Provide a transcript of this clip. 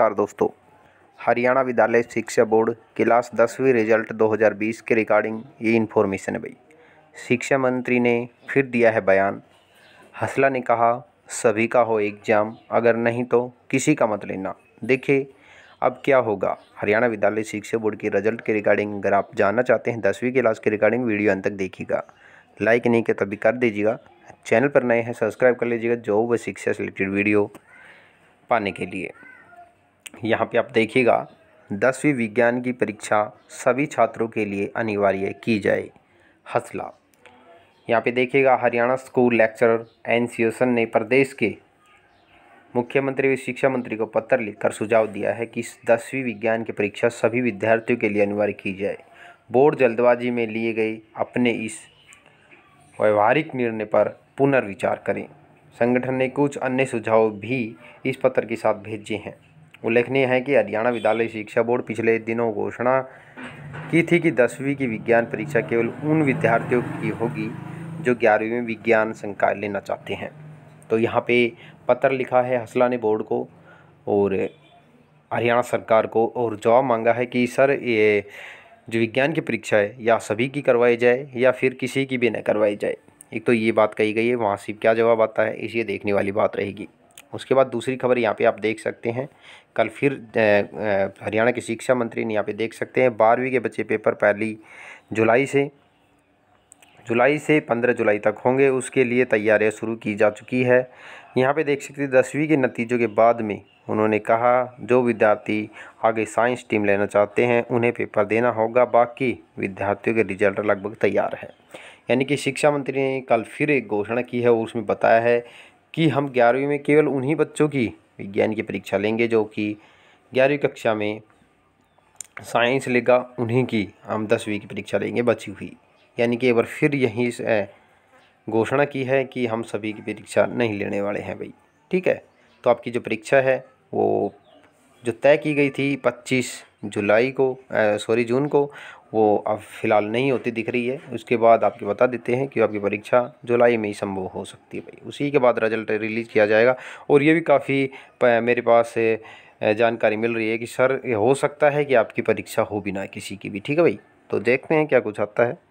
नमस्कार दोस्तों हरियाणा विद्यालय शिक्षा बोर्ड क्लास दसवीं रिजल्ट 2020 के रिगार्डिंग ये इन्फॉर्मेशन है भाई शिक्षा मंत्री ने फिर दिया है बयान हसला ने कहा सभी का हो एग्ज़ाम अगर नहीं तो किसी का मत लेना देखिए अब क्या होगा हरियाणा विद्यालय शिक्षा बोर्ड के रिजल्ट के रिगार्डिंग अगर आप जानना चाहते हैं दसवीं क्लास के रिगार्डिंग वीडियो अंत तक देखिएगा लाइक नहीं किया तभी कर दीजिएगा चैनल पर नए हैं सब्सक्राइब कर लीजिएगा जॉब व शिक्षा से रिलेटेड वीडियो पाने के लिए यहाँ पे आप देखिएगा दसवीं विज्ञान की परीक्षा सभी छात्रों के लिए अनिवार्य की जाए हसला यहाँ पे देखिएगा Haryana school lecturer association ने प्रदेश के मुख्यमंत्री व शिक्षा मंत्री को पत्र लिखकर सुझाव दिया है कि दसवीं विज्ञान की परीक्षा सभी विद्यार्थियों के लिए अनिवार्य की जाए बोर्ड जल्दबाजी में लिए गए अपने इस व्यवहारिक निर्णय पर पुनर्विचार करें संगठन ने कुछ अन्य सुझाव भी इस पत्र के साथ भेजे हैं उल्लेखनीय है कि हरियाणा विद्यालय शिक्षा बोर्ड पिछले दिनों घोषणा की थी कि दसवीं की विज्ञान परीक्षा केवल उन विद्यार्थियों की होगी जो ग्यारहवीं विज्ञान संकाय लेना चाहते हैं तो यहाँ पे पत्र लिखा है हसला ने बोर्ड को और हरियाणा सरकार को और जवाब मांगा है कि सर ये जो विज्ञान की परीक्षा है या सभी की करवाई जाए या फिर किसी की भी न करवाई जाए एक तो ये बात कही गई है वहाँ से क्या जवाब आता है इसी देखने वाली बात रहेगी उसके बाद दूसरी खबर यहाँ पे आप देख सकते हैं कल फिर हरियाणा के शिक्षा मंत्री ने यहाँ पे देख सकते हैं बारहवीं के बच्चे पेपर पहली जुलाई से जुलाई से पंद्रह जुलाई तक होंगे उसके लिए तैयारियाँ शुरू की जा चुकी है यहाँ पे देख सकते हैं दसवीं के नतीजों के बाद में उन्होंने कहा जो विद्यार्थी आगे साइंस टीम लेना चाहते हैं उन्हें पेपर देना होगा बाकी विद्यार्थियों के रिजल्ट लगभग तैयार है यानी कि शिक्षा मंत्री ने कल फिर एक घोषणा की है और उसमें बताया है कि हम ग्यारहवीं में केवल उन्हीं बच्चों की विज्ञान की परीक्षा लेंगे जो कि ग्यारहवीं कक्षा में साइंस लेगा उन्हीं की हम दसवीं की परीक्षा लेंगे बची हुई यानी कि एक बार फिर यही घोषणा की है कि हम सभी की परीक्षा नहीं लेने वाले हैं भाई ठीक है तो आपकी जो परीक्षा है वो जो तय की गई थी पच्चीस जुलाई को सॉरी जून को वो अब फ़िलहाल नहीं होती दिख रही है उसके बाद आपके बता देते हैं कि आपकी परीक्षा जुलाई में ही संभव हो सकती है भाई उसी के बाद रिजल्ट रिलीज़ किया जाएगा और ये भी काफ़ी मेरे पास जानकारी मिल रही है कि सर हो सकता है कि आपकी परीक्षा हो भी ना किसी की भी ठीक है भाई तो देखते हैं क्या कुछ आता है